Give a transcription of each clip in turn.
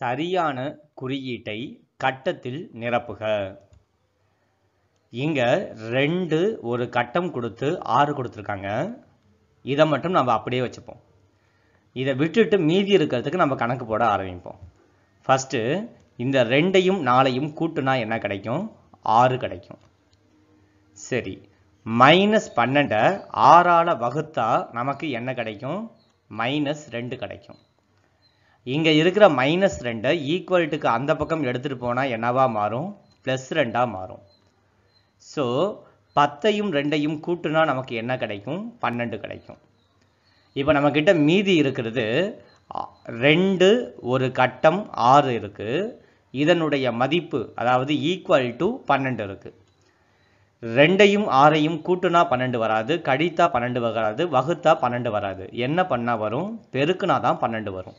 சரியான குறியீட்டை கட்டத்தில் நிரப்புக இங்கே ரெண்டு ஒரு கட்டம் கொடுத்து ஆறு கொடுத்துருக்காங்க இதை மட்டும் நம்ம அப்படியே வச்சுப்போம் இதை விட்டுட்டு மீதி இருக்கிறதுக்கு நம்ம கணக்கு போட ஆரம்பிப்போம் ஃபஸ்ட்டு இந்த ரெண்டையும் நாளையும் கூட்டுனா என்ன கிடைக்கும் ஆறு கிடைக்கும் சரி மைனஸ் பன்னெண்டை ஆறால் வகுத்தா நமக்கு என்ன கிடைக்கும் மைனஸ் ரெண்டு கிடைக்கும் இங்கே இருக்கிற மைனஸ் ரெண்டை ஈக்குவல்ட்டுக்கு அந்த பக்கம் எடுத்துகிட்டு போனால் என்னவாக மாறும் ப்ளஸ் ரெண்டாக மாறும் ஸோ பத்தையும் ரெண்டையும் கூட்டுனா நமக்கு என்ன கிடைக்கும் பன்னெண்டு கிடைக்கும் இப்போ நம்மக்கிட்ட மீதி இருக்கிறது ரெண்டு ஒரு கட்டம் ஆறு இருக்குது இதனுடைய மதிப்பு அதாவது ஈக்குவல் டு பன்னெண்டு இருக்குது ரெண்டையும் ஆறையும் கூட்டுனா பன்னெண்டு வராது கடித்தா பன்னெண்டு வராது வகுத்தா பன்னெண்டு வராது என்ன பண்ணால் வரும் பெருக்குனா தான் பன்னெண்டு வரும்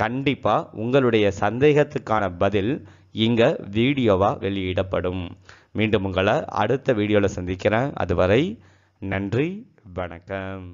கண்டிப்பாக உங்களுடைய சந்தேகத்துக்கான பதில் இங்கே வீடியோவாக வெளியிடப்படும் மீண்டும் உங்களை அடுத்த வீடியோவில் சந்திக்கிறேன் அதுவரை நன்றி வணக்கம்